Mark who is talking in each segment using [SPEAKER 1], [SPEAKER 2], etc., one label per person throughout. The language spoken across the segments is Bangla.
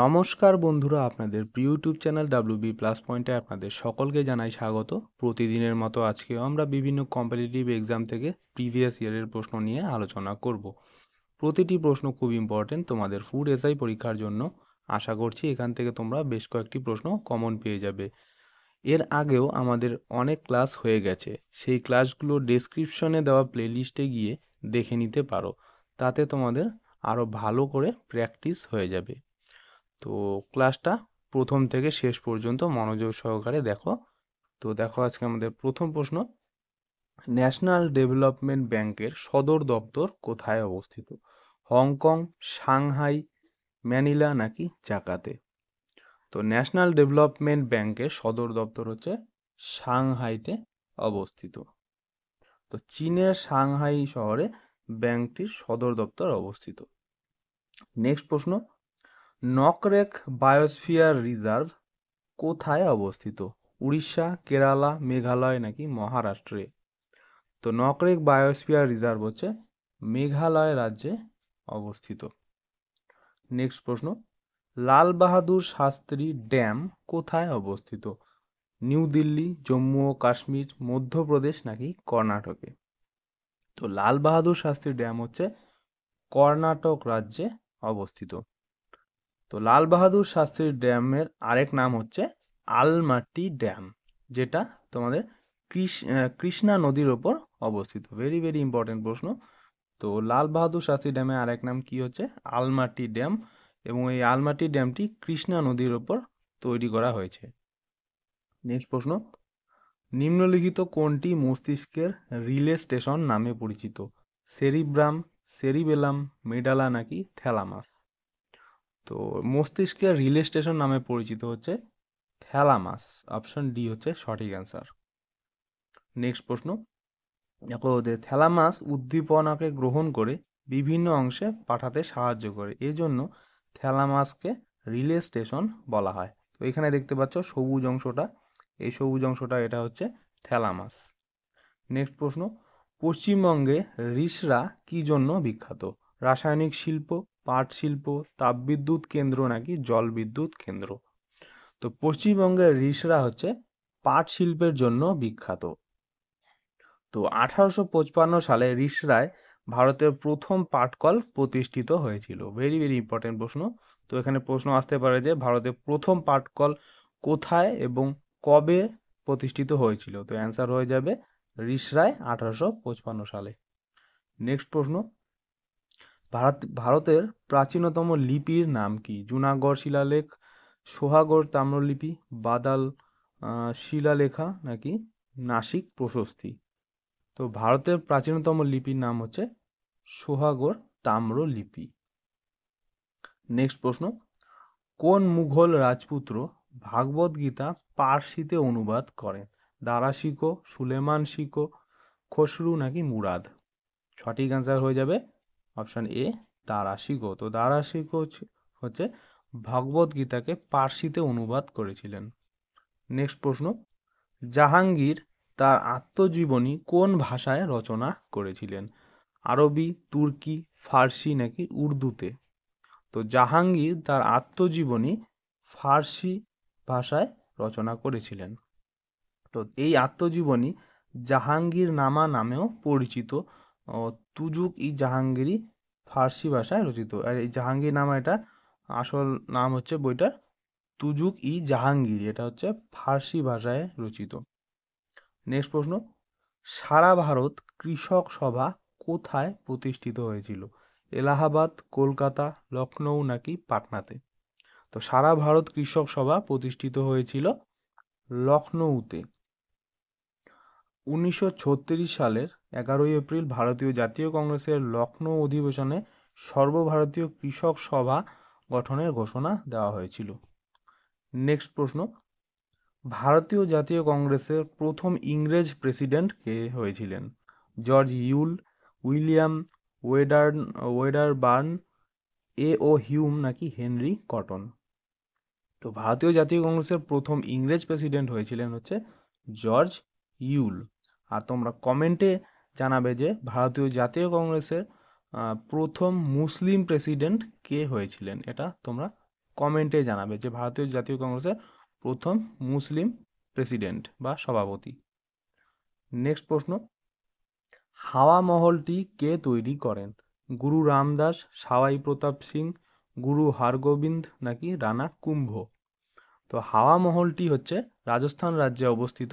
[SPEAKER 1] নমস্কার বন্ধুরা আপনাদের প্রিয় ইউটিউব চ্যানেল বি প্লাস পয়েন্টে আপনাদের সকলকে জানাই স্বাগত প্রতিদিনের মতো আজকেও আমরা বিভিন্ন কম্পিটিটিভ এক্সাম থেকে প্রিভিয়াস ইয়ারের প্রশ্ন নিয়ে আলোচনা করব প্রতিটি প্রশ্ন খুব ইম্পর্টেন্ট তোমাদের ফুড এসআই পরীক্ষার জন্য আশা করছি এখান থেকে তোমরা বেশ কয়েকটি প্রশ্ন কমন পেয়ে যাবে এর আগেও আমাদের অনেক ক্লাস হয়ে গেছে সেই ক্লাসগুলো ডেসক্রিপশনে দেওয়া প্লেলিস্টে গিয়ে দেখে নিতে পারো তাতে তোমাদের আরও ভালো করে প্র্যাকটিস হয়ে যাবে তো ক্লাসটা প্রথম থেকে শেষ পর্যন্ত মনোযোগ সহকারে দেখো তো দেখো আজকে আমাদের প্রথম প্রশ্ন ন্যাশনাল ডেভেলপমেন্ট ব্যাংকের সদর দপ্তর কোথায় অবস্থিত হংকং সাংহাই ম্যানিলা নাকি জাকাতে তো ন্যাশনাল ডেভেলপমেন্ট ব্যাংকের সদর দপ্তর হচ্ছে সাংহাইতে অবস্থিত তো চীনের সাংহাই শহরে ব্যাংকটির সদর দপ্তর অবস্থিত নেক্সট প্রশ্ন নকরেক বায়োস্ফিয়ার রিজার্ভ কোথায় অবস্থিত উড়িষ্যা কেরালা মেঘালয় নাকি মহারাষ্ট্রে তো নকরেক বায়োস্ফিয়ার রিজার্ভ হচ্ছে মেঘালয় রাজ্যে অবস্থিত নেক্সট প্রশ্ন লাল বাহাদুর শাস্ত্রী ড্যাম কোথায় অবস্থিত নিউ দিল্লি জম্মু ও কাশ্মীর মধ্যপ্রদেশ নাকি কর্ণাটকে তো লাল বাহাদুর শাস্ত্রী ড্যাম হচ্ছে কর্ণাটক রাজ্যে অবস্থিত তো লাল বাহাদুর শাস্ত্রী ড্যামের আরেক নাম হচ্ছে আলমাটি ড্যাম যেটা তোমাদের কৃষ্ণা নদীর ওপর অবস্থিত ভেরি ভেরি ইম্পর্টেন্ট প্রশ্ন তো লাল বাহাদুর শাস্ত্রী ড্যামের আরেক নাম কি হচ্ছে আলমাটি ড্যাম এবং এই আলমাটি ড্যামটি কৃষ্ণা নদীর ওপর তৈরি করা হয়েছে নেক্সট প্রশ্ন নিম্নলিখিত কোনটি মস্তিষ্কের রিলে স্টেশন নামে পরিচিত সেরিব্রাম সেরিবেলাম মেডালা নাকি থ্যালামাস তো মস্তিষ্কে রিলে স্টেশন নামে পরিচিত হচ্ছে থ্যালামাস অপশন ডি হচ্ছে সঠিক অ্যান্সার নেক্সট প্রশ্ন থ্যালামাস উদ্দীপনাকে গ্রহণ করে বিভিন্ন অংশে পাঠাতে সাহায্য করে এজন্য থ্যালামাসকে রিলে স্টেশন বলা হয় তো এখানে দেখতে পাচ্ছ সবুজ অংশটা এই সবুজ অংশটা এটা হচ্ছে থ্যালামাস নেক্সট প্রশ্ন পশ্চিমবঙ্গে রিসরা কি জন্য বিখ্যাত রাসায়নিক শিল্প পাট শিল্প তাপবিদ্যুৎ কেন্দ্র নাকি জলবিদ্যুৎ কেন্দ্র তো পশ্চিমবঙ্গের ঋষরা হচ্ছে পাট শিল্পের জন্য বিখ্যাত তো আঠারোশো পঁচপান্ন সালে ঋষরায় ভারতের প্রথম পাটকল প্রতিষ্ঠিত হয়েছিল ভেরি ভেরি ইম্পর্টেন্ট প্রশ্ন তো এখানে প্রশ্ন আসতে পারে যে ভারতের প্রথম পাটকল কোথায় এবং কবে প্রতিষ্ঠিত হয়েছিল তো অ্যান্সার হয়ে যাবে ঋষরায় আঠারোশো পঁচপান্ন সালে নেক্সট প্রশ্ন ভারত ভারতের প্রাচীনতম লিপির নাম কি জুনাগড় শিলালেখ সোহাগড় তাম্রলিপি বাদাল শিলালেখা নাকি নাসিক প্রশস্তি তো ভারতের প্রাচীনতম লিপির নাম হচ্ছে সোহাগড় তাম্রলিপি নেক্সট প্রশ্ন কোন মুঘল রাজপুত্র ভাগবত গীতা পার্সিতে অনুবাদ করেন দারা শিখো সুলেমান শিখো খসরু নাকি মুরাদ সঠিক অ্যান্সার হয়ে যাবে অপশান এ দারাশিঘ তো দারাশিঘ হচ্ছে ভগবত গীতাকে পার্সিতে অনুবাদ করেছিলেন নেক্সট প্রশ্ন জাহাঙ্গীর তার আত্মজীবনী কোন ভাষায় রচনা করেছিলেন আরবি তুর্কি ফার্সি নাকি উর্দুতে তো জাহাঙ্গীর তার আত্মজীবনী ফার্সি ভাষায় রচনা করেছিলেন তো এই আত্মজীবনী জাহাঙ্গীর নামা নামেও পরিচিত তুজুক ই জাহাঙ্গীরি ফার্সি ভাষায় রচিত আর এই জাহাঙ্গীর নামা এটা আসল নাম হচ্ছে বইটার তুজুক ই জাহাঙ্গীর এটা হচ্ছে ফার্সি ভাষায় রচিত নেক্সট প্রশ্ন সারা ভারত কৃষক সভা কোথায় প্রতিষ্ঠিত হয়েছিল এলাহাবাদ কলকাতা লখনৌ নাকি পাটনাতে তো সারা ভারত কৃষক সভা প্রতিষ্ঠিত হয়েছিল লখনৌতে উনিশশো সালের এগারোই এপ্রিল ভারতীয় জাতীয় কংগ্রেসের লখনৌ অধিবেশনে সর্বভারতীয় কৃষক সভা গঠনের ঘোষণা দেওয়া হয়েছিল নেক্সট প্রশ্ন ভারতীয় জাতীয় কংগ্রেসের প্রথম ইংরেজ প্রেসিডেন্ট কে হয়েছিলেন জর্জ ইউল উইলিয়াম ওয়েডার Wedderburn A O Hume নাকি হেনরি কটন তো ভারতীয় জাতীয় কংগ্রেসের প্রথম ইংরেজ প্রেসিডেন্ট হয়েছিলেন হচ্ছে জর্জ ইউল আর তোমরা কমেন্টে জানাবে যে ভারতীয় জাতীয় কংগ্রেসের প্রথম মুসলিম প্রেসিডেন্ট কে হয়েছিলেন এটা তোমরা কমেন্টে জানাবে যে ভারতীয় জাতীয় কংগ্রেসের প্রথম মুসলিম প্রেসিডেন্ট বা সভাপতি নেক্সট প্রশ্ন হাওয়া মহলটি কে তৈরি করেন গুরু রামদাস সাওয়াই প্রতাপ সিং গুরু হারগোবিন্দ নাকি রানা কুম্ভ তো হাওয়া মহলটি হচ্ছে রাজস্থান রাজ্যে অবস্থিত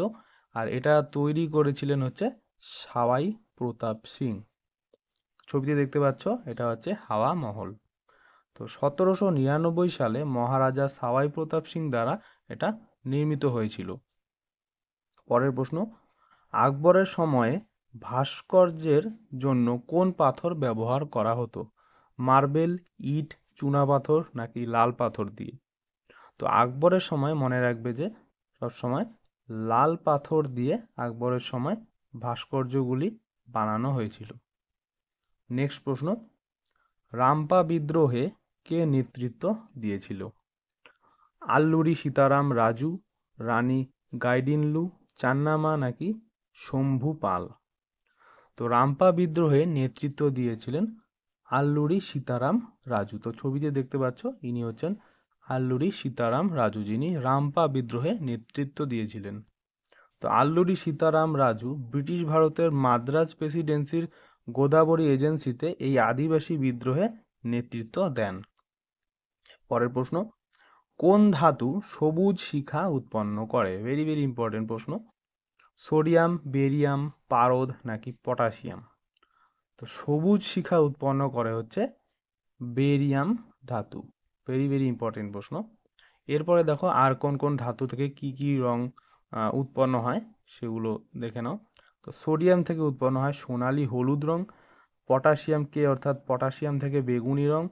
[SPEAKER 1] আর এটা তৈরি করেছিলেন হচ্ছে সাওয়াই প্রতাপ সিং ছবিতে দেখতে পাচ্ছ এটা হচ্ছে হাওয়া মহল তো সতেরোশো নিরানব্বই সালে মহারাজা সাওয়াই প্রতাপ সিং দ্বারা এটা নির্মিত হয়েছিল পরের প্রশ্ন আকবরের সময়ে ভাস্কর্যের জন্য কোন পাথর ব্যবহার করা হতো মার্বেল ইট চুনা পাথর নাকি লাল পাথর দিয়ে তো আকবরের সময় মনে রাখবে যে সবসময় লাল পাথর দিয়ে আকবরের সময় ভাস্কর্যগুলি বানানো হয়েছিল নেক্সট প্রশ্ন রাম্পা বিদ্রোহে কে নেতৃত্ব দিয়েছিল আল্লুরি সীতারাম রাজু রানী গাইডিনলু চান্নামা নাকি শম্ভু পাল তো রাম্পা বিদ্রোহে নেতৃত্ব দিয়েছিলেন আল্লুরি সীতারাম রাজু তো ছবিতে দেখতে পাচ্ছ ইনি হচ্ছেন আল্লুরি সীতারাম রাজু যিনি রাম্পা বিদ্রোহে নেতৃত্ব দিয়েছিলেন তো আল্লুরি সীতারাম রাজু ব্রিটিশ ভারতের মাদ্রাজ প্রেসিডেন্সির গোদাবরী এজেন্সিতে এই আদিবাসী বিদ্রোহে নেতৃত্ব দেন পরের প্রশ্ন কোন ধাতু সবুজ শিখা উৎপন্ন করে ভেরি ভেরি ইম্পর্টেন্ট প্রশ্ন সোডিয়াম বেরিয়াম পারদ নাকি পটাশিয়াম তো সবুজ শিখা উৎপন্ন করে হচ্ছে বেরিয়াম ধাতু ভেরি ভেরি ইম্পর্টেন্ট প্রশ্ন এরপরে দেখো আর কোন কোন ধাতু থেকে কি কি রং উৎপন্ন হয় সেগুলো দেখে নাও তো সোডিয়াম থেকে উৎপন্ন হয় সোনালি হলুদ রং পটাশিয়াম কে অর্থাৎ পটাশিয়াম থেকে বেগুনি রং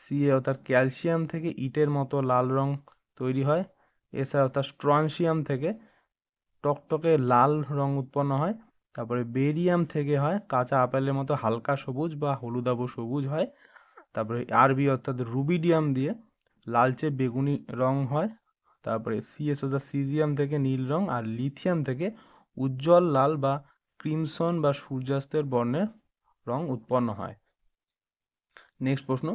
[SPEAKER 1] সি এ অর্থাৎ ক্যালসিয়াম থেকে ইটের মতো লাল রং তৈরি হয় এছাড়া অর্থাৎ স্ট্রনশিয়াম থেকে টকটকে লাল রং উৎপন্ন হয় তারপরে বেরিয়াম থেকে হয় কাঁচা আপেলের মতো হালকা সবুজ বা হলুদাবো সবুজ হয় তারপরে আরবি অর্থাৎ রুবিডিয়াম দিয়ে লালচে বেগুনি রং হয় তারপরে সিএস অর্থাৎ সিজিয়াম থেকে নীল রং আর লিথিয়াম থেকে উজ্জ্বল লাল বা ক্রিমসন বা সূর্যাস্তের বর্ণের রং উৎপন্ন হয় নেক্সট প্রশ্ন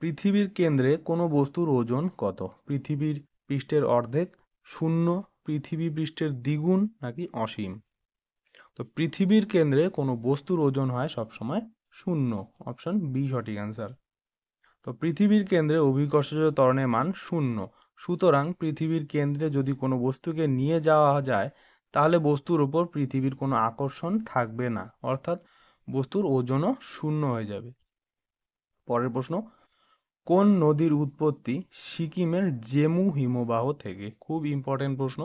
[SPEAKER 1] পৃথিবীর কেন্দ্রে কোনো বস্তুর ওজন কত পৃথিবীর পৃষ্ঠের অর্ধেক শূন্য পৃথিবী পৃষ্ঠের দ্বিগুণ নাকি অসীম তো পৃথিবীর কেন্দ্রে কোনো বস্তুর ওজন হয় সবসময় শূন্য অপশন বি সঠিক অ্যান্সার তো পৃথিবীর কেন্দ্রে অভিকর্ষজ ত্বরণের মান শূন্য সুতরাং পৃথিবীর কেন্দ্রে যদি কোনো বস্তুকে নিয়ে যাওয়া যায় তাহলে বস্তুর ওপর পৃথিবীর কোনো আকর্ষণ থাকবে না অর্থাৎ বস্তুর ওজনও শূন্য হয়ে যাবে পরের প্রশ্ন কোন নদীর উৎপত্তি সিকিমের জেমু হিমবাহ থেকে খুব ইম্পর্টেন্ট প্রশ্ন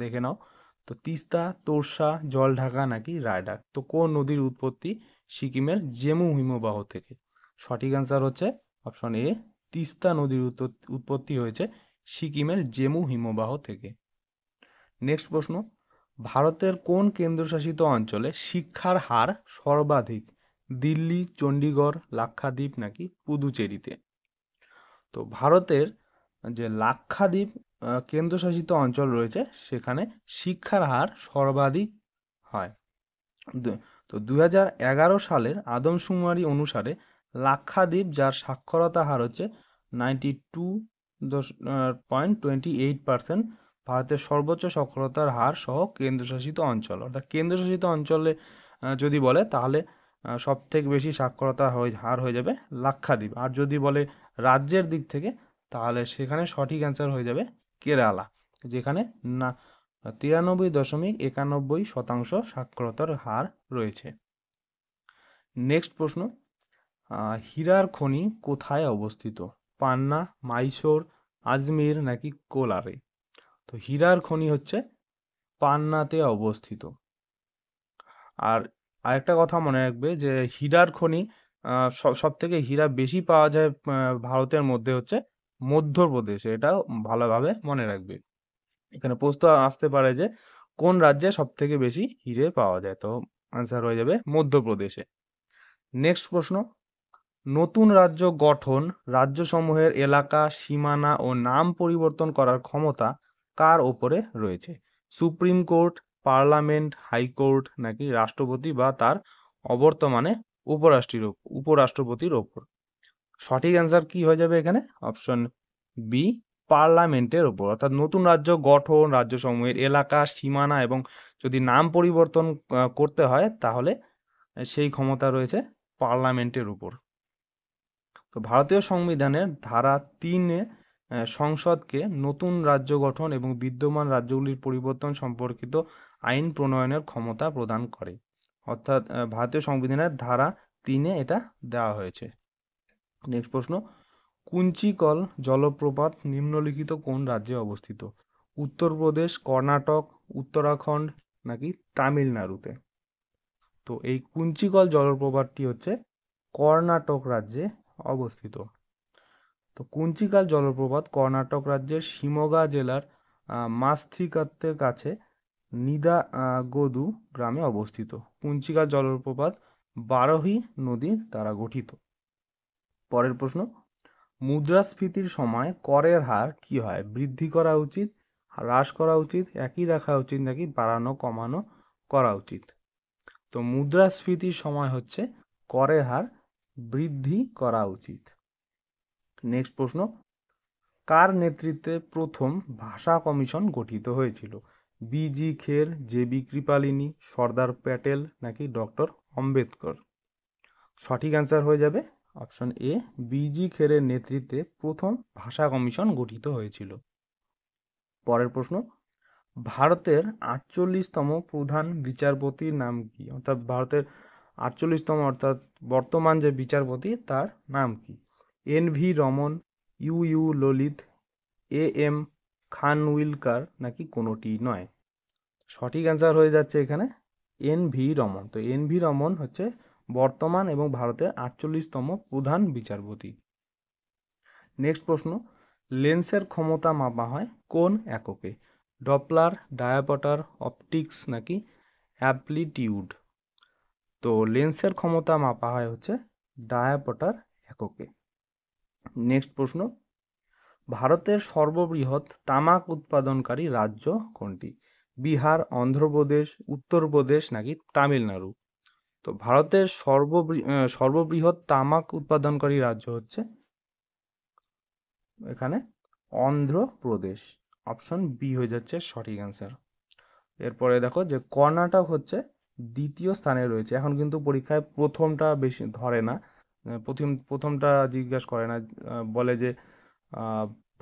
[SPEAKER 1] দেখে নাও তো তিস্তা তোরসা জলঢাকা নাকি রায়ডাক তো কোন নদীর উৎপত্তি সিকিমের জেমু হিমবাহ থেকে সঠিক অ্যান্সার হচ্ছে অপশন এ তিস্তা নদীর উৎপত্তি হয়েছে সিকিমের জেমু হিমবাহ থেকে নেক্সট প্রশ্ন ভারতের কোন কেন্দ্রশাসিত অঞ্চলে শিক্ষার হার সর্বাধিক দিল্লি চণ্ডীগড় লাক্ষাদ্বীপ নাকি পুদুচেরিতে তো ভারতের যে লাক্ষাদ্বীপ কেন্দ্রশাসিত অঞ্চল রয়েছে সেখানে শিক্ষার হার সর্বাধিক হয় তো দু সালের আদমশুমারি অনুসারে লাক্ষাদ্বীপ যার সাক্ষরতা হার হচ্ছে ninety two point twenty eight percent ভারতের সর্বোচ্চ সাক্ষরতার হার সহ কেন্দ্রশাসিত অঞ্চল অর্থাৎ কেন্দ্রশাসিত অঞ্চলে যদি বলে তাহলে সব থেকে বেশি সাক্ষরতা হার হয়ে যাবে লাক্ষাদ্বীপ আর যদি বলে রাজ্যের দিক থেকে তাহলে সেখানে সঠিক অ্যান্সার হয়ে যাবে কেরালা যেখানে না তিরানব্বই দশমিক একানব্বই শতাংশ সাক্ষরতার হার রয়েছে নেক্সট প্রশ্ন হীরার খনি কোথায় অবস্থিত পান্না মাইশোর আজমির নাকি কোলারে তো হীরার খনি হচ্ছে পান্নাতে অবস্থিত আর আরেকটা কথা মনে রাখবে যে হীরার খনি সব থেকে হীরা বেশি পাওয়া যায় ভারতের মধ্যে হচ্ছে মধ্যপ্রদেশে এটা ভালোভাবে মনে রাখবে এখানে প্রশ্ন আসতে পারে যে কোন রাজ্যে সব থেকে বেশি হিরে পাওয়া যায় তো আনসার হয়ে যাবে মধ্যপ্রদেশে নেক্সট প্রশ্ন নতুন রাজ্য গঠন রাজ্যসমূহের এলাকা সীমানা ও নাম পরিবর্তন করার ক্ষমতা কার ওপরে রয়েছে সুপ্রিম কোর্ট পার্লামেন্ট হাইকোর্ট নাকি রাষ্ট্রপতি বা তার অবর্তমানে উপরাষ্ট্রীর উপরাষ্ট্রপতির ওপর সঠিক অ্যান্সার কি হয়ে যাবে এখানে অপশন বি পার্লামেন্টের ওপর অর্থাৎ নতুন রাজ্য গঠন রাজ্যসমূহের এলাকা সীমানা এবং যদি নাম পরিবর্তন করতে হয় তাহলে সেই ক্ষমতা রয়েছে পার্লামেন্টের উপর তো ভারতীয় সংবিধানের ধারা তিনে সংসদকে নতুন রাজ্য গঠন এবং বিদ্যমান রাজ্যগুলির পরিবর্তন সম্পর্কিত আইন প্রণয়নের ক্ষমতা প্রদান করে অর্থাৎ ভারতীয় সংবিধানের ধারা তিনে এটা দেওয়া হয়েছে নেক্সট প্রশ্ন কুঞ্চিকল জলপ্রপাত নিম্নলিখিত কোন রাজ্যে অবস্থিত উত্তরপ্রদেশ কর্ণাটক উত্তরাখণ্ড নাকি তামিলনাড়ুতে তো এই কুঞ্চিকল জলপ্রপাতটি হচ্ছে কর্ণাটক রাজ্যে অবস্থিত তো কুঞ্চিকাল জলপ্রপাত কর্ণাটক রাজ্যের শিমোগা জেলার মাস্থিকাত্তের কাছে নিদা গদু গ্রামে অবস্থিত কুঞ্চিকাল জলপ্রপাত বারোহি নদীর দ্বারা গঠিত পরের প্রশ্ন মুদ্রাস্ফীতির সময় করের হার কি হয় বৃদ্ধি করা উচিত হ্রাস করা উচিত একই রাখা উচিত নাকি বাড়ানো কমানো করা উচিত তো মুদ্রাস্ফীতির সময় হচ্ছে করের হার বৃদ্ধি করা উচিত নেক্সট প্রশ্ন কার নেতৃত্বে প্রথম ভাষা কমিশন গঠিত হয়েছিল B G Kher J B Kripalani Sardar Patel নাকি ডক্টর আম্বেদকর সঠিক অ্যান্সার হয়ে যাবে অপশন এ বিজি খেরের নেতৃত্বে প্রথম ভাষা কমিশন গঠিত হয়েছিল পরের প্রশ্ন ভারতের আটচল্লিশতম প্রধান বিচারপতির নাম কি অর্থাৎ ভারতের আটচল্লিশতম অর্থাৎ বর্তমান যে বিচারপতি তার নাম কি N V Raman U U Lalit A M Khanwilkar নাকি কোনোটি নয় সঠিক অ্যান্সার হয়ে যাচ্ছে এখানে এন ভি রমন তো এন ভি রমন হচ্ছে বর্তমান এবং ভারতের আটচল্লিশতম প্রধান বিচারপতি নেক্সট প্রশ্ন লেন্সের ক্ষমতা মাপা হয় কোন এককে ডপলার ডায়াপটার অপটিক্স নাকি অ্যাপ্লিটিউড তো লেন্সের ক্ষমতা মাপা হয় হচ্ছে ডায়াপটার এককে নেক্সট প্রশ্ন ভারতের সর্ববৃহৎ তামাক উৎপাদনকারী রাজ্য কোনটি বিহার অন্ধ্রপ্রদেশ উত্তরপ্রদেশ নাকি তামিলনাড়ু তো ভারতের সর্ব সর্ববৃহৎ তামাক উৎপাদনকারী রাজ্য হচ্ছে এখানে অন্ধ্রপ্রদেশ অপশন বি হয়ে যাচ্ছে সঠিক অ্যান্সার এরপরে দেখো যে কর্ণাটক হচ্ছে দ্বিতীয় স্থানে রয়েছে এখন কিন্তু পরীক্ষায় প্রথমটা বেশি ধরে না প্রথম প্রথমটা জিজ্ঞাসা করে না বলে যে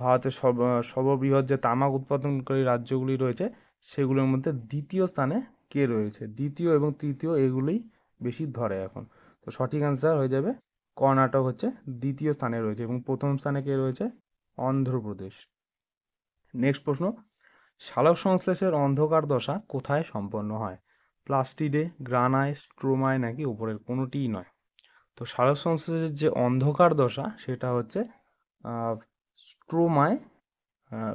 [SPEAKER 1] ভারতের সর্ব সর্ববৃহৎ যে তামাক উৎপাদনকারী রাজ্যগুলি রয়েছে সেগুলোর মধ্যে দ্বিতীয় স্থানে কে রয়েছে দ্বিতীয় এবং তৃতীয় এগুলোই বেশি ধরে এখন তো সঠিক অ্যান্সার হয়ে যাবে কর্ণাটক হচ্ছে দ্বিতীয় স্থানে রয়েছে এবং প্রথম স্থানে কে রয়েছে অন্ধ্রপ্রদেশ নেক্সট প্রশ্ন সালোক সংশ্লেষের অন্ধকার দশা কোথায় সম্পন্ন হয় প্লাস্টিডে গ্রানায় স্ট্রোমায় নাকি উপরের কোনোটিই নয় তো সারস সংশ্লেষের যে অন্ধকার দশা সেটা হচ্ছে স্ট্রোমায়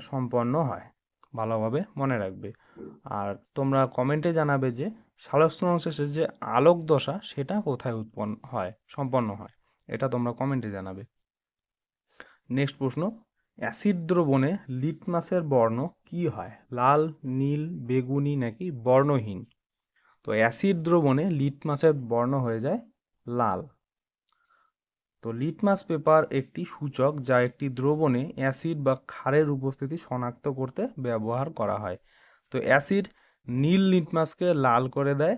[SPEAKER 1] সম্পন্ন হয় ভালোভাবে মনে রাখবে আর তোমরা কমেন্টে জানাবে যে সালস্তরংশেষের যে আলোক দশা সেটা কোথায় উৎপন্ন হয় সম্পন্ন হয় এটা তোমরা কমেন্টে জানাবে নেক্সট প্রশ্ন অ্যাসিড দ্রবণে লিটমাসের বর্ণ কি হয় লাল নীল বেগুনি নাকি বর্ণহীন তো অ্যাসিড দ্রবণে লিটমাসের বর্ণ হয়ে যায় লাল তো লিটমাস পেপার একটি সূচক যা একটি দ্রবণে অ্যাসিড বা ক্ষারের উপস্থিতি শনাক্ত করতে ব্যবহার করা হয় তো অ্যাসিড নীল লিটমাসকে লাল করে দেয়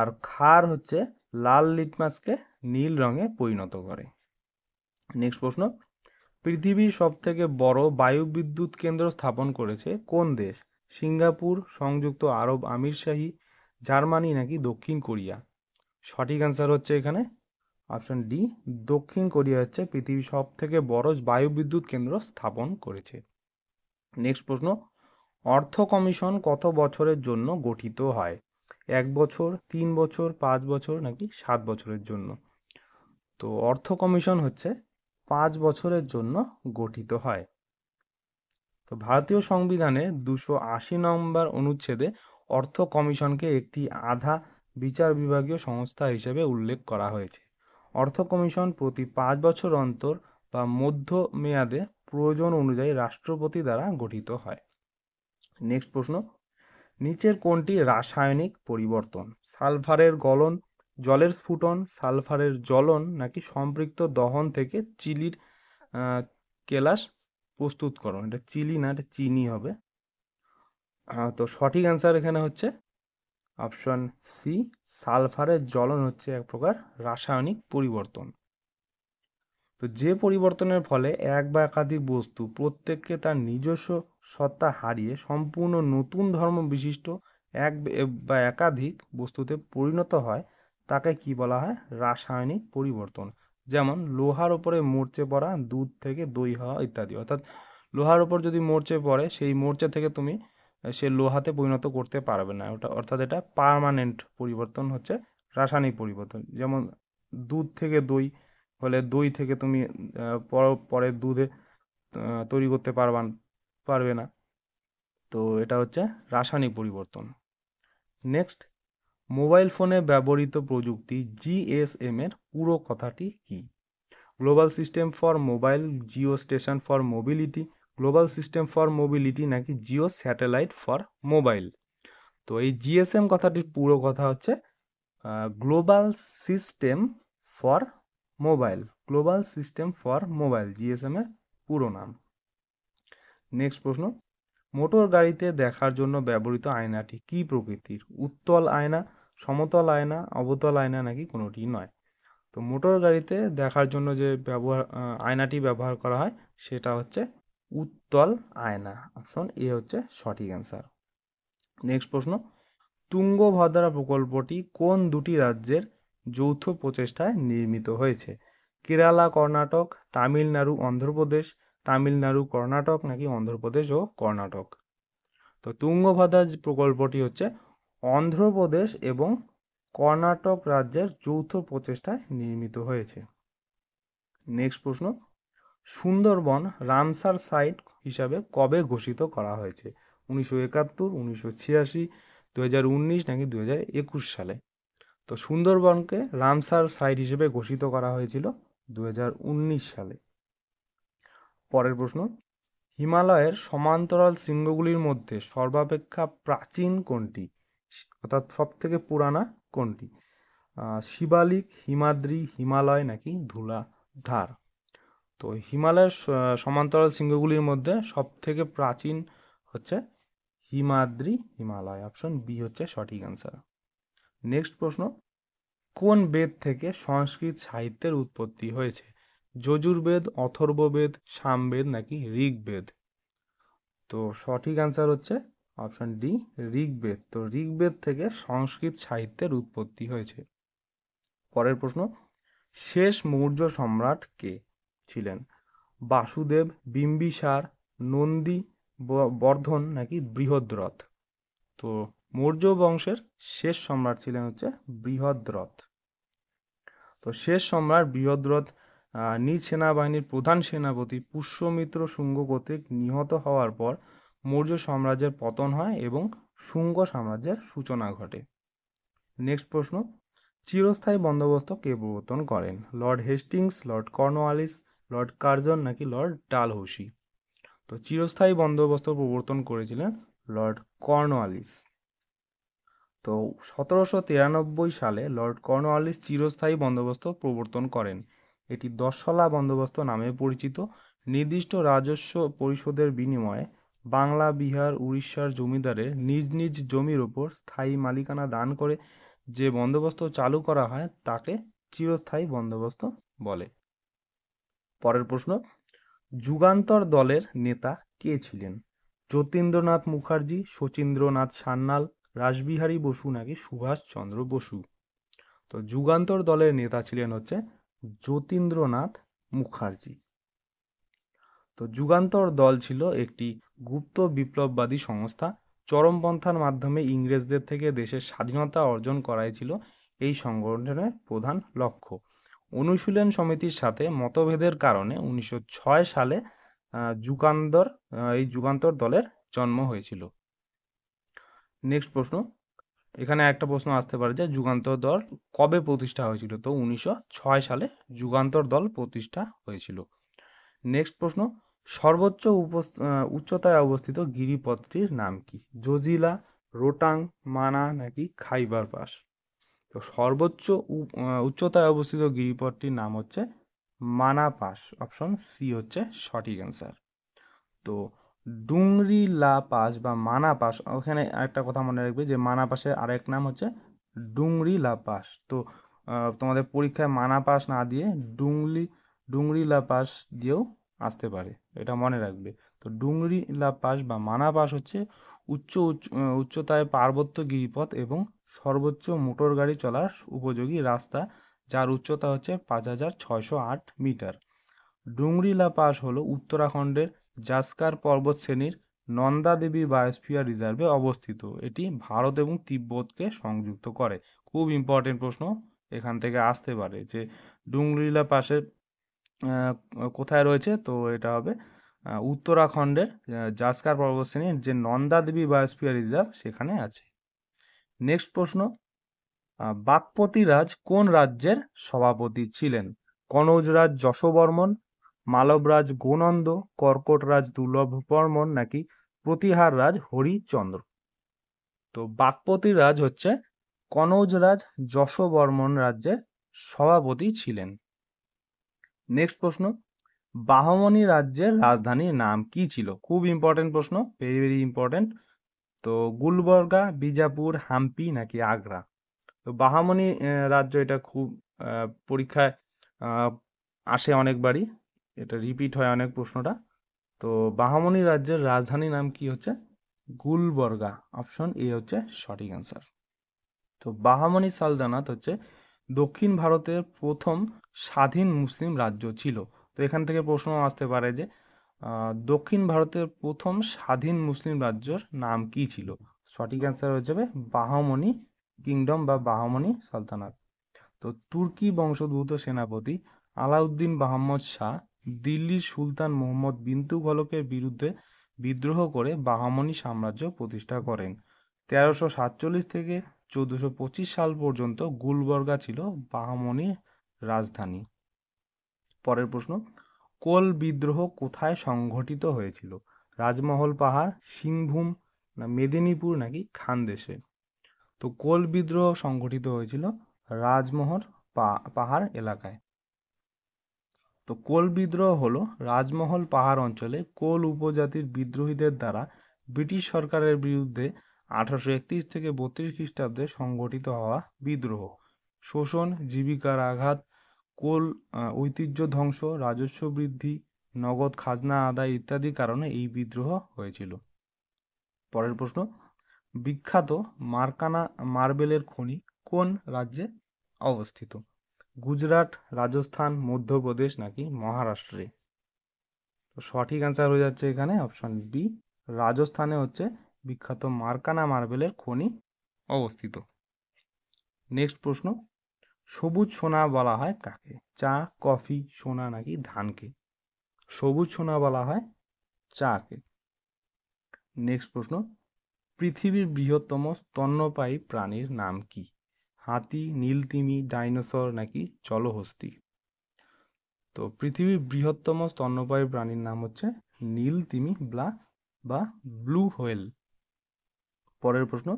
[SPEAKER 1] আর ক্ষার হচ্ছে লাল লিটমাসকে নীল রঙে পরিণত করে নেক্সট প্রশ্ন পৃথিবীর সব থেকে বড় বিদ্যুৎ কেন্দ্র স্থাপন করেছে কোন দেশ সিঙ্গাপুর সংযুক্ত আরব আমিরশাহী জার্মানি নাকি দক্ষিণ কোরিয়া সঠিক অ্যান্সার হচ্ছে এখানে অপশন ডি দক্ষিণ কোরিয়া হচ্ছে পৃথিবীর সব থেকে বড় বিদ্যুৎ কেন্দ্র স্থাপন করেছে নেক্সট প্রশ্ন অর্থ কমিশন কত বছরের জন্য গঠিত হয় এক বছর তিন বছর পাঁচ বছর নাকি সাত বছরের জন্য তো অর্থ কমিশন হচ্ছে পাঁচ বছরের জন্য গঠিত হয় তো ভারতীয় সংবিধানের দুশো আশি নম্বর অনুচ্ছেদে অর্থ কমিশনকে একটি আধা বিচার বিভাগীয় সংস্থা হিসেবে উল্লেখ করা হয়েছে অর্থ কমিশন প্রতি পাঁচ বছর অন্তর বা মধ্য মেয়াদে প্রয়োজন অনুযায়ী রাষ্ট্রপতি দ্বারা গঠিত হয় নেক্সট প্রশ্ন নিচের কোনটি রাসায়নিক পরিবর্তন সালফারের গলন জলের স্ফুটন সালফারের জ্বলন নাকি সম্পৃক্ত দহন থেকে চিলির কেলাস প্রস্তুতকরণ এটা চিলি না এটা চিনি হবে তো সঠিক অ্যান্সার এখানে হচ্ছে অপশন সি সালফারের জ্বলন হচ্ছে এক প্রকার রাসায়নিক পরিবর্তন তো যে পরিবর্তনের ফলে এক বা একাধিক বস্তু প্রত্যেককে তার নিজস্ব সত্তা হারিয়ে সম্পূর্ণ নতুন ধর্ম বিশিষ্ট এক বা একাধিক বস্তুতে পরিণত হয় তাকে কি বলা হয় রাসায়নিক পরিবর্তন যেমন লোহার উপরে মরচে পড়া দুধ থেকে দই হওয়া ইত্যাদি অর্থাৎ লোহার উপর যদি মরচে পড়ে সেই মরচে থেকে তুমি সে লোহাতে পরিণত করতে পারবে না ওটা অর্থাৎ এটা পারমানেন্ট পরিবর্তন হচ্ছে রাসায়নিক পরিবর্তন যেমন দুধ থেকে দই হলে দই থেকে তুমি পরে দুধে তৈরি করতে পারবান পারবে না তো এটা হচ্ছে রাসায়নিক পরিবর্তন নেক্সট মোবাইল ফোনে ব্যবহৃত প্রযুক্তি জিএসএম এর পুরো কথাটি কি global system for mobile geo station for mobility global system for mobility নাকি জিও স্যাটেলাইট ফর মোবাইল তো এই জিএসএম কথাটির পুরো কথা হচ্ছে global system for mobile global system for mobile GSM এর পুরো নাম নেক্সট প্রশ্ন মোটর গাড়িতে দেখার জন্য ব্যবহৃত আয়নাটি কি প্রকৃতির উত্তল আয়না সমতল আয়না অবতল আয়না নাকি কোনোটি নয় তো মোটর গাড়িতে দেখার জন্য যে ব্যবহার আয়নাটি ব্যবহার করা হয় সেটা হচ্ছে উত্তল আয়না অপশন এ হচ্ছে সঠিক অ্যান্সার নেক্সট প্রশ্ন তুঙ্গভদ্রা প্রকল্পটি কোন দুটি রাজ্যের যৌথ প্রচেষ্টায় নির্মিত হয়েছে কেরালা কর্ণাটক তামিলনাড়ু অন্ধ্রপ্রদেশ তামিলনাড়ু কর্ণাটক নাকি অন্ধ্রপ্রদেশ ও কর্ণাটক তো তুঙ্গভদ্রা প্রকল্পটি হচ্ছে অন্ধ্রপ্রদেশ এবং কর্ণাটক রাজ্যের যৌথ প্রচেষ্টায় নির্মিত হয়েছে নেক্সট প্রশ্ন সুন্দরবন রামসার সাইট হিসাবে কবে ঘোষিত করা হয়েছে উনিশশো একাত্তর উনিশশো ছিয়াশি দু হাজার উনিশ নাকি দু হাজার একুশ সালে তো সুন্দরবনকে রামসার সাইট হিসেবে ঘোষিত করা হয়েছিল দু সালে পরের প্রশ্ন হিমালয়ের সমান্তরাল শৃঙ্গগুলির মধ্যে সর্বাপেক্ষা প্রাচীন কোনটি অর্থাৎ সব থেকে পুরানা কোনটি শিবালিক হিমাদ্রি হিমালয় নাকি ধুলাধার তো হিমালয়ের সমান্তরাল শৃঙ্গগুলির মধ্যে সব থেকে প্রাচীন হচ্ছে হিমাদ্রি হিমালয় অপশন বি হচ্ছে সঠিক অ্যান্সার নেক্সট প্রশ্ন কোন বেদ থেকে সংস্কৃত সাহিত্যের উৎপত্তি হয়েছে যজুর্বেদ অথর্ববেদ সামবেদ নাকি ঋগ্বেদ তো সঠিক অ্যান্সার হচ্ছে অপশন ডি ঋগ্বেদ তো ঋগ্বেদ থেকে সংস্কৃত সাহিত্যের উৎপত্তি হয়েছে পরের প্রশ্ন শেষ মৌর্য সম্রাট কে ছিলেন বাসুদেব বিম্বিসার নন্দী বর্ধন নাকি বৃহদ্রথ তো মৌর্য বংশের শেষ সম্রাট ছিলেন হচ্ছে বৃহদ্রথ তো শেষ সম্রাট বৃহদ্রথ নিজ সেনাবাহিনীর প্রধান সেনাপতি পুষ্যমিত্র শুঙ্গ কর্তৃক নিহত হওয়ার পর মৌর্য সাম্রাজ্যের পতন হয় এবং শুঙ্গ সাম্রাজ্যের সূচনা ঘটে নেক্সট প্রশ্ন চিরস্থায়ী বন্দোবস্ত কে প্রবর্তন করেন Lord Hastings Lord Cornwallis Lord Curzon নাকি লর্ড ডালহৌসি তো চিরস্থায়ী বন্দোবস্ত প্রবর্তন করেছিলেন লর্ড কর্নওয়ালিস তো সতেরোশো তিরানব্বই সালে লর্ড কর্নওয়ালিস চিরস্থায়ী বন্দোবস্ত প্রবর্তন করেন এটি দশলা বন্দোবস্ত নামে পরিচিত নির্দিষ্ট রাজস্ব পরিষদের বিনিময়ে বাংলা বিহার উড়িষ্যার জমিদারের নিজ নিজ জমির ওপর স্থায়ী মালিকানা দান করে যে বন্দোবস্ত চালু করা হয় তাকে চিরস্থায়ী বন্দোবস্ত বলে পরের প্রশ্ন যুগান্তর দলের নেতা কে ছিলেন যতীন্দ্রনাথ মুখার্জি শচীন্দ্রনাথ সান্যাল রাসবিহারী বসু নাকি সুভাষচন্দ্র বসু তো যুগান্তর দলের নেতা ছিলেন হচ্ছে যতীন্দ্রনাথ মুখার্জি তো যুগান্তর দল ছিল একটি গুপ্ত বিপ্লববাদী সংস্থা চরমপন্থার মাধ্যমে ইংরেজদের থেকে দেশের স্বাধীনতা অর্জন করাই ছিল এই সংগঠনের প্রধান লক্ষ্য অনুশীলন সমিতির সাথে মতভেদের কারণে উনিশশো সালে যুগান্তর এই যুগান্তর দলের জন্ম হয়েছিল নেক্সট প্রশ্ন এখানে একটা প্রশ্ন আসতে পারে যে যুগান্তর দল কবে প্রতিষ্ঠা হয়েছিল তো উনিশশো সালে যুগান্তর দল প্রতিষ্ঠা হয়েছিল নেক্সট প্রশ্ন সর্বোচ্চ উচ্চতায় অবস্থিত গিরিপথটির নাম কি জজিলা রোটাং মানা নাকি খাইবার পাস তো সর্বোচ্চ উচ্চতায় অবস্থিত গিরিপথটির নাম হচ্ছে মানাপাস অপশন সি হচ্ছে সঠিক অ্যান্সার তো ডুংরি লা পাস বা মানাপাস ওখানে আরেকটা কথা মনে রাখবে যে মানাপাসের আরেক নাম হচ্ছে ডুংরি লা পাস তো তোমাদের পরীক্ষায় মানাপাস না দিয়ে ডুংলি ডুংরি লা পাস দিয়েও আসতে পারে এটা মনে রাখবে তো ডুংরি লা পাস বা মানাপাস হচ্ছে উচ্চ উচ্চতায় পার্বত্য গিরিপথ এবং সর্বোচ্চ মোটর গাড়ি চলার উপযোগী রাস্তা যার উচ্চতা হচ্ছে পাঁচ হাজার ছয়শো আট মিটার ডুংরিলা পাস হল উত্তরাখণ্ডের পর্বত পর্বতশ্রেণীর নন্দা দেবী বায়োস্ফিয়ার রিজার্ভে অবস্থিত এটি ভারত এবং তিব্বতকে সংযুক্ত করে খুব ইম্পর্টেন্ট প্রশ্ন এখান থেকে আসতে পারে যে ডুংরিলা পাশে কোথায় রয়েছে তো এটা হবে উত্তরাখণ্ডের জাস্কার পর্বতশ্রেণীর যে নন্দাদেবী বায়োস্ফিয়ার রিজার্ভ সেখানে আছে নেক্সট প্রশ্ন বাগপতি রাজ কোন রাজ্যের সভাপতি ছিলেন কনৌজরাজ যশবর্মন মালবরাজ গোনন্দ কর্কটরাজ দুর্লভ বর্মন নাকি প্রতিহার রাজ হরিচন্দ্র তো বাগপতি রাজ হচ্ছে কনৌজরাজ যশবর্মন রাজ্যের সভাপতি ছিলেন নেক্সট প্রশ্ন বাহমনি রাজ্যের রাজধানীর নাম কি ছিল খুব ইম্পর্টেন্ট প্রশ্ন ভেরি ভেরি ইম্পর্টেন্ট তো গুলবর্গা বিজাপুর হাম্পি নাকি আগ্রা তো বাহামনি রাজ্য এটা খুব পরীক্ষায় আসে অনেকবারই এটা রিপিট হয় অনেক প্রশ্নটা তো বাহামনি রাজ্যের রাজধানীর নাম কি হচ্ছে গুলবর্গা অপশন এ হচ্ছে সঠিক অ্যান্সার তো বাহামনি সালতানাত হচ্ছে দক্ষিণ ভারতের প্রথম স্বাধীন মুসলিম রাজ্য ছিল তো এখান থেকে প্রশ্ন আসতে পারে যে দক্ষিণ ভারতের প্রথম স্বাধীন মুসলিম রাজ্যর নাম কি ছিল সঠিক অ্যান্সার হয়ে যাবে বাহমনি কিংডম বা বাহমনি সালতানাত তো তুর্কি বংশোদ্ভূত সেনাপতি আলাউদ্দিন বাহম্মদ শাহ দিল্লির সুলতান মোহাম্মদ বিন্তু ঘলকের বিরুদ্ধে বিদ্রোহ করে বাহমনি সাম্রাজ্য প্রতিষ্ঠা করেন তেরোশো সাতচল্লিশ থেকে চোদ্দোশো পঁচিশ সাল পর্যন্ত গুলবর্গা ছিল বাহমনির রাজধানী পরের প্রশ্ন কোল বিদ্রোহ কোথায় সংঘটিত হয়েছিল রাজমহল পাহাড় সিংভূম না মেদিনীপুর নাকি খানদেশে তো কোল বিদ্রোহ সংঘটিত হয়েছিল রাজমহল পাহাড় এলাকায় তো কোল বিদ্রোহ হল রাজমহল পাহাড় অঞ্চলে কোল উপজাতির বিদ্রোহীদের দ্বারা ব্রিটিশ সরকারের বিরুদ্ধে আঠারোশো একত্রিশ থেকে বত্রিশ খ্রিস্টাব্দে সংঘটিত হওয়া বিদ্রোহ শোষণ জীবিকার আঘাত কোল ঐতিহ্য ধ্বংস রাজস্ব বৃদ্ধি নগদ খাজনা আদায় ইত্যাদি কারণে এই বিদ্রোহ হয়েছিল পরের প্রশ্ন বিখ্যাত মার্কানা মার্বেলের খনি কোন রাজ্যে অবস্থিত গুজরাট রাজস্থান মধ্যপ্রদেশ নাকি মহারাষ্ট্রে তো সঠিক অ্যান্সার হয়ে যাচ্ছে এখানে অপশন বি রাজস্থানে হচ্ছে বিখ্যাত মার্কানা মার্বেলের খনি অবস্থিত নেক্সট প্রশ্ন সবুজ সোনা বলা হয় কাকে চা কফি সোনা নাকি ধানকে সবুজ সোনা বলা হয় চাকে নেক্সট প্রশ্ন পৃথিবীর বৃহত্তম স্তন্যপায়ী প্রাণীর নাম কি হাতি নীলতিমি ডাইনোসর নাকি চলহস্তি তো পৃথিবীর বৃহত্তম স্তন্যপায়ী প্রাণীর নাম হচ্ছে নীলতিমি ব্লা বা ব্লু হোয়েল পরের প্রশ্ন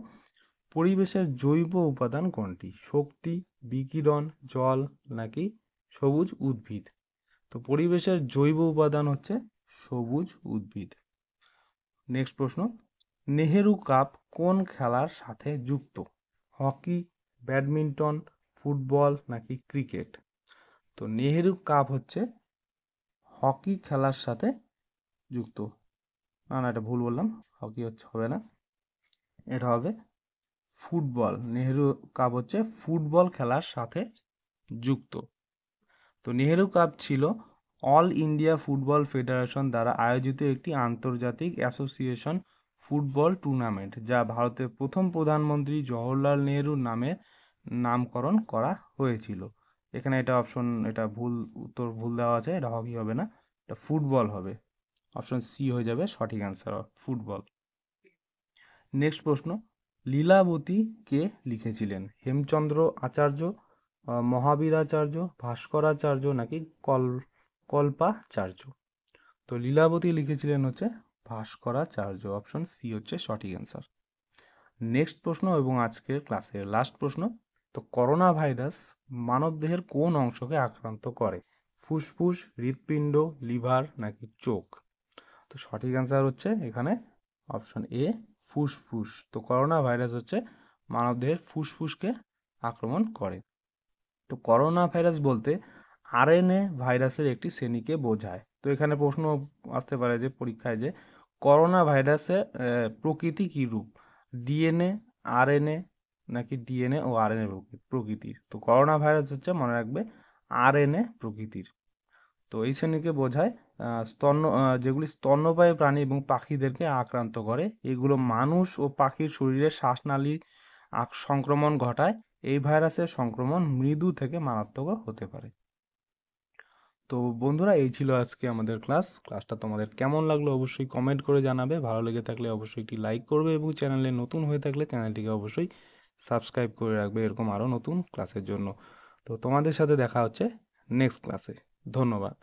[SPEAKER 1] পরিবেশের জৈব উপাদান কোনটি শক্তি বিকিরণ জল নাকি সবুজ উদ্ভিদ তো পরিবেশের জৈব উপাদান হচ্ছে সবুজ উদ্ভিদ নেক্সট প্রশ্ন নেহেরু কাপ কোন খেলার সাথে যুক্ত হকি ব্যাডমিন্টন ফুটবল নাকি ক্রিকেট তো নেহেরু কাপ হচ্ছে হকি খেলার সাথে যুক্ত না না এটা ভুল বললাম হকি হচ্ছে হবে না এটা হবে ফুটবল নেহেরু কাপ হচ্ছে ফুটবল খেলার সাথে যুক্ত তো নেহেরু কাপ ছিল অল ইন্ডিয়া ফুটবল ফেডারেশন দ্বারা আয়োজিত একটি আন্তর্জাতিক অ্যাসোসিয়েশন ফুটবল টুর্নামেন্ট যা ভারতের প্রথম প্রধানমন্ত্রী জওহরলাল নেহরুর নামে নামকরণ করা হয়েছিল এখানে এটা অপশন এটা ভুল উত্তর ভুল দেওয়া আছে এটা হকি হবে না এটা ফুটবল হবে অপশন সি হয়ে যাবে সঠিক অ্যান্সার ফুটবল নেক্সট প্রশ্ন লীলাবতী কে লিখেছিলেন হেমচন্দ্র আচার্য মহাবীরাচার্য ভাস্করাচার্য নাকি কল কল্পাচার্য তো লীলাবতী লিখেছিলেন হচ্ছে ভাস্করাচার্য অপশন সি হচ্ছে সঠিক অ্যান্সার নেক্সট প্রশ্ন এবং আজকের ক্লাসের লাস্ট প্রশ্ন তো করোনা ভাইরাস মানবদেহের কোন অংশকে আক্রান্ত করে ফুসফুস হৃৎপিণ্ড লিভার নাকি চোখ তো সঠিক অ্যান্সার হচ্ছে এখানে অপশন এ ফুসফুস তো করোনা ভাইরাস হচ্ছে মানবদেহের ফুসফুসকে আক্রমণ করে তো করোনা ভাইরাস বলতে আরএনএ ভাইরাসের একটি শ্রেণীকে বোঝায় তো এখানে প্রশ্ন আসতে পারে যে পরীক্ষায় যে করোনা ভাইরাসের প্রকৃতি কী রূপ ডিএনএ আরএনএ নাকি ডিএনএ ও আরএনএ প্রকৃতির তো করোনা ভাইরাস হচ্ছে মনে রাখবে আরএনএ প্রকৃতির তো এই শ্রেণীকে বোঝায় স্তন্য যেগুলি স্তন্যপায়ী প্রাণী এবং পাখিদেরকে আক্রান্ত করে এগুলো মানুষ ও পাখির শরীরে শ্বাসনালীর সংক্রমণ ঘটায় এই ভাইরাসের সংক্রমণ মৃদু থেকে মারাত্মক হতে পারে তো বন্ধুরা এই ছিল আজকে আমাদের ক্লাস ক্লাসটা তোমাদের কেমন লাগলো অবশ্যই কমেন্ট করে জানাবে ভালো লেগে থাকলে অবশ্যই একটি লাইক করবে এবং চ্যানেলে নতুন হয়ে থাকলে চ্যানেলটিকে অবশ্যই সাবস্ক্রাইব করে রাখবে এরকম আরও নতুন ক্লাসের জন্য তো তোমাদের সাথে দেখা হচ্ছে নেক্সট ক্লাসে ধন্যবাদ